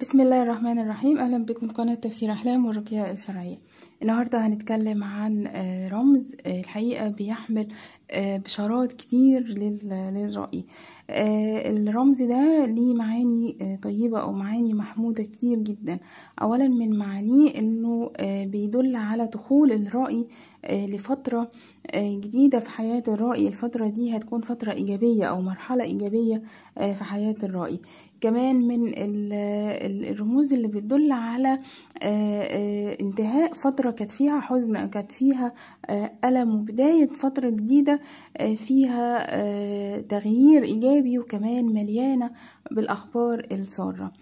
بسم الله الرحمن الرحيم اهلا بكم قناة تفسير احلام والرقية الشرعية النهاردة هنتكلم عن آه، رمز آه، الحقيقة بيحمل آه، بشارات كتير للرأي الرمز ده ليه معاني طيبة أو معاني محمودة كتير جدا أولا من معانيه أنه بيدل على دخول الرأي لفترة جديدة في حياة الرأي الفترة دي هتكون فترة إيجابية أو مرحلة إيجابية في حياة الرأي كمان من الرموز اللي بتدل على فترة كانت فيها حزن كانت فيها آه، ألم وبداية فترة جديدة آه، فيها آه، تغيير إيجابي وكمان مليانة بالأخبار السارة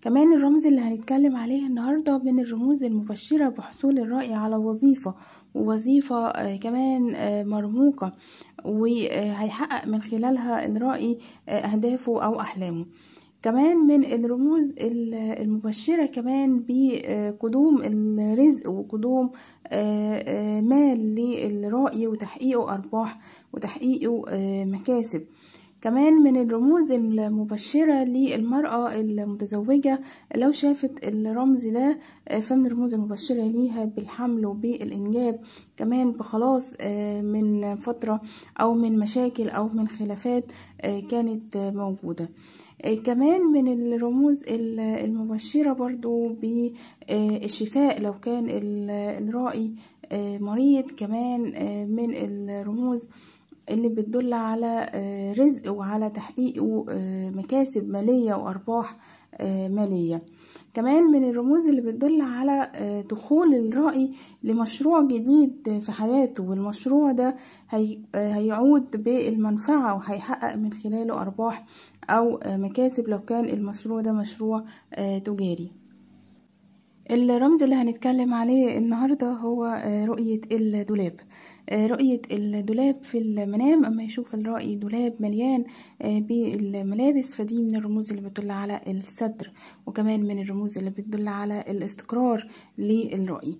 كمان الرمز اللي هنتكلم عليه النهاردة من الرموز المبشرة بحصول الرأي على وظيفة ووظيفة كمان مرموقة وهيحقق من خلالها الرأي أهدافه أو أحلامه كمان من الرموز المبشرة كمان بقدوم الرزق وقدوم آه، آه، مال للرأي وتحقيقه أرباح وتحقيقه آه، مكاسب كمان من الرموز المبشرة للمرأة المتزوجة لو شافت الرمز ده فمن الرموز المبشرة ليها بالحمل وبالإنجاب كمان بخلاص من فترة أو من مشاكل أو من خلافات كانت موجودة آه، كمان من الرموز المبشرة برضو بالشفاء آه، لو كان الرائي آه، مريض كمان من الرموز اللي بتدل على رزق وعلى تحقيق مكاسب مالية وأرباح مالية كمان من الرموز اللي بتدل على آه، دخول الرأي لمشروع جديد في حياته والمشروع ده آه، هيعود بالمنفعة وهيحقق من خلاله أرباح أو آه، مكاسب لو كان المشروع ده مشروع تجاري الرمز اللي هنتكلم عليه النهاردة هو آه، رؤية الدولاب آه، رؤية الدولاب في المنام أما يشوف الرأي دولاب مليان آه، بالملابس فدي من الرموز اللي بتدل على الستر وكمان من الرموز اللي بتدل على الاستقرار للرأي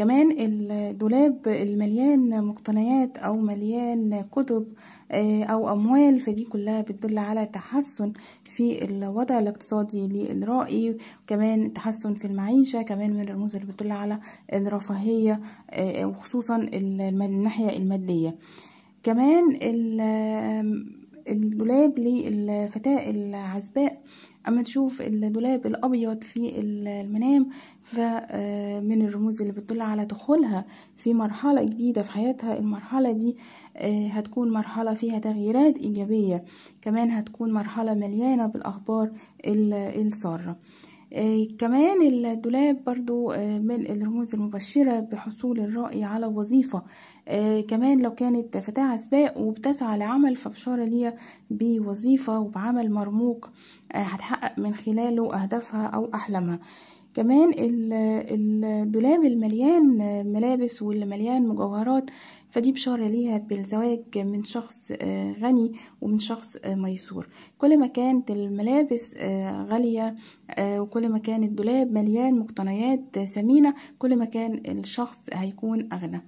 كمان الدولاب المليان مقتنيات او مليان كتب آه، او اموال فدي كلها بتدل على تحسن في الوضع الاقتصادي للرائي كمان تحسن في المعيشة كمان من الرموز اللي بتدل على الرفاهية آه، وخصوصا الناحية المادية كمان الدولاب للفتاة العزباء اما تشوف الدولاب الابيض في المنام فمن الرموز اللي بتدل على دخولها في مرحلة جديدة في حياتها المرحلة دي آه، هتكون مرحلة فيها تغييرات ايجابية كمان هتكون مرحلة مليانة بالاخبار السارة آه، كمان الدولاب برضو آه، من الرموز المبشرة بحصول الرائي على وظيفة آه، كمان لو كانت فتاة عسباء وبتسعى لعمل فبشارة ليها بوظيفة وبعمل مرموق هتحقق من خلاله أهدافها أو أحلامها كمان الدولاب المليان ملابس واللي مليان مجوهرات فدي بشارة ليها بالزواج من شخص آه، غني ومن شخص آه، ميسور كل ما كانت الملابس آه، غالية وكل ما كان الدولاب مليان مقتنيات ثمينة كل ما كان الشخص هيكون أغنى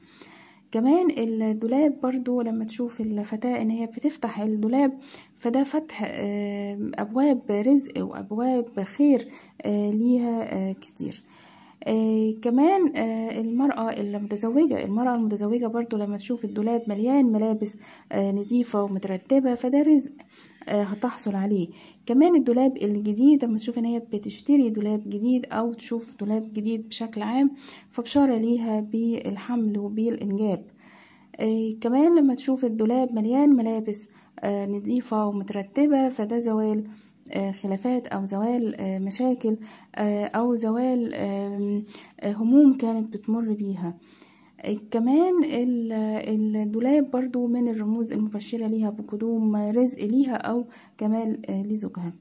كمان الدولاب برضو لما تشوف الفتاة ان هي بتفتح الدولاب فده فتح آه، ابواب رزق وابواب خير آه، ليها آه، كتير آه كمان آه المرأة المتزوجة المرأة المتزوجة برضو لما تشوف الدولاب مليان ملابس آه نضيفة ومترتبة فده رزق آه، هتحصل عليه كمان الدولاب الجديد لما تشوف ان هي بتشتري دولاب جديد او تشوف دولاب جديد بشكل عام فبشارة ليها بالحمل وبالانجاب آه، كمان لما تشوف الدولاب مليان ملابس آه، نظيفة ومترتبة فده زوال خلافات او زوال مشاكل او زوال هموم كانت بتمر بيها كمان الدولاب برضو من الرموز المبشرة ليها بقدوم رزق ليها أو كمال آه، لزوجها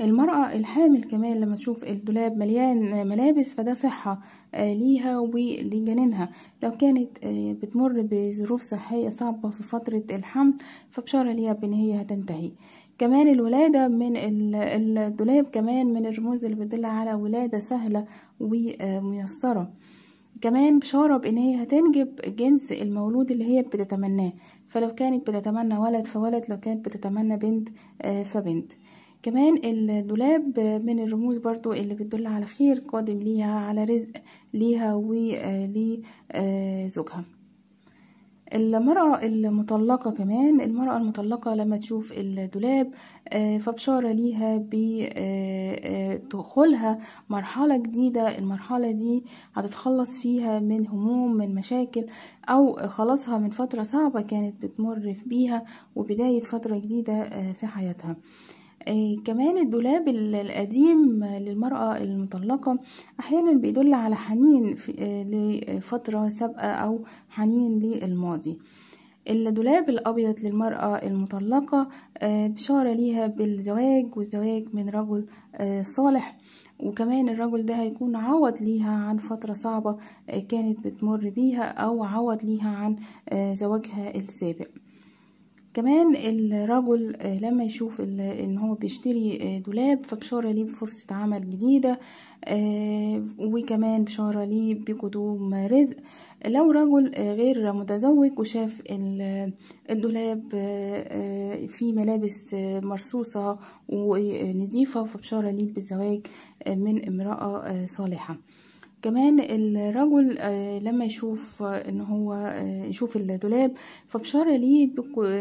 المرأة الحامل كمان لما تشوف الدولاب مليان آه، ملابس فده صحة آه، ليها ولجنينها لو كانت بتمر بظروف صحية صعبة في فترة الحمل فبشارة ليها بان هي هتنتهي كمان الولادة من الدولاب كمان من الرموز اللي بتدل على ولادة سهلة وميسرة كمان بشارة بإن هي هتنجب جنس المولود اللي هي بتتمناه فلو كانت بتتمنى ولد فولد لو كانت بتتمنى بنت آه، فبنت كمان الدولاب من الرموز برضو اللي بتدل على خير قادم ليها على رزق ليها ولزوجها آه، آه، المرأة المطلقة كمان المرأة المطلقة لما تشوف الدولاب آه، فبشارة ليها بدخولها آه، آه، مرحلة جديدة المرحلة دي هتتخلص فيها من هموم من مشاكل أو خلاصها من فترة صعبة كانت بتمر بيها وبداية فترة جديدة في حياتها آه، كمان الدولاب القديم للمرأة المطلقة أحيانا بيدل على حنين آه، لفترة سابقة أو حنين للماضي الدولاب الأبيض للمرأة المطلقة آه، بشارة ليها بالزواج والزواج من رجل صالح وكمان الرجل ده هيكون عوض ليها عن فترة صعبة كانت بتمر بيها أو عوض ليها عن زواجها السابق كمان الرجل آه، لما يشوف ان هو بيشتري آه، دولاب فبشاره ليه بفرصه عمل جديده آه، وكمان بشاره ليه بقدوم رزق لو رجل غير متزوج وشاف الدولاب فيه ملابس مرصوصه ونظيفة فبشاره ليه بالزواج من امراه صالحه كمان الرجل آه، لما يشوف آه، ان هو آه، يشوف الدولاب فبشارة ليه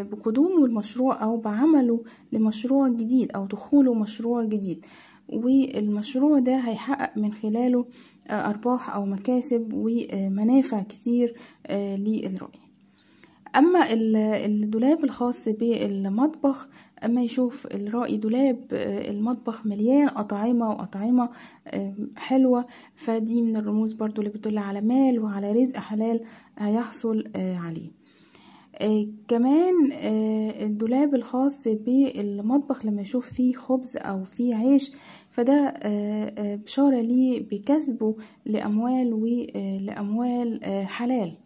بقدومه المشروع او بعمله لمشروع جديد او دخوله مشروع جديد والمشروع ده هيحقق من خلاله ارباح او مكاسب ومنافع كتير للرأي اما الدولاب الخاص بالمطبخ اما يشوف الرائي دولاب آه، المطبخ مليان اطعمه واطعمه حلوه فدي من الرموز برضو اللي بتدل على مال وعلى رزق حلال هيحصل آه، عليه آه كمان آه الدولاب الخاص بالمطبخ لما يشوف فيه خبز او فيه عيش فده آه, آه، بشاره ليه بكسبه لاموال ولاموال حلال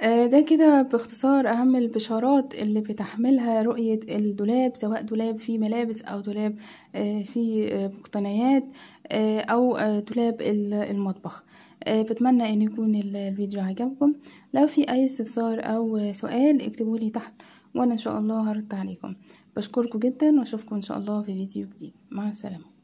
آه، ده كده باختصار أهم البشارات اللي بتحملها رؤية الدولاب سواء دولاب في ملابس أو دولاب آه، في آه، مقتنيات أو دولاب المطبخ بتمنى أن يكون الفيديو عجبكم لو في أي استفسار أو سؤال اكتبولي تحت وأنا إن شاء الله هرد عليكم بشكركم جدا وأشوفكم إن شاء الله في فيديو جديد مع السلامة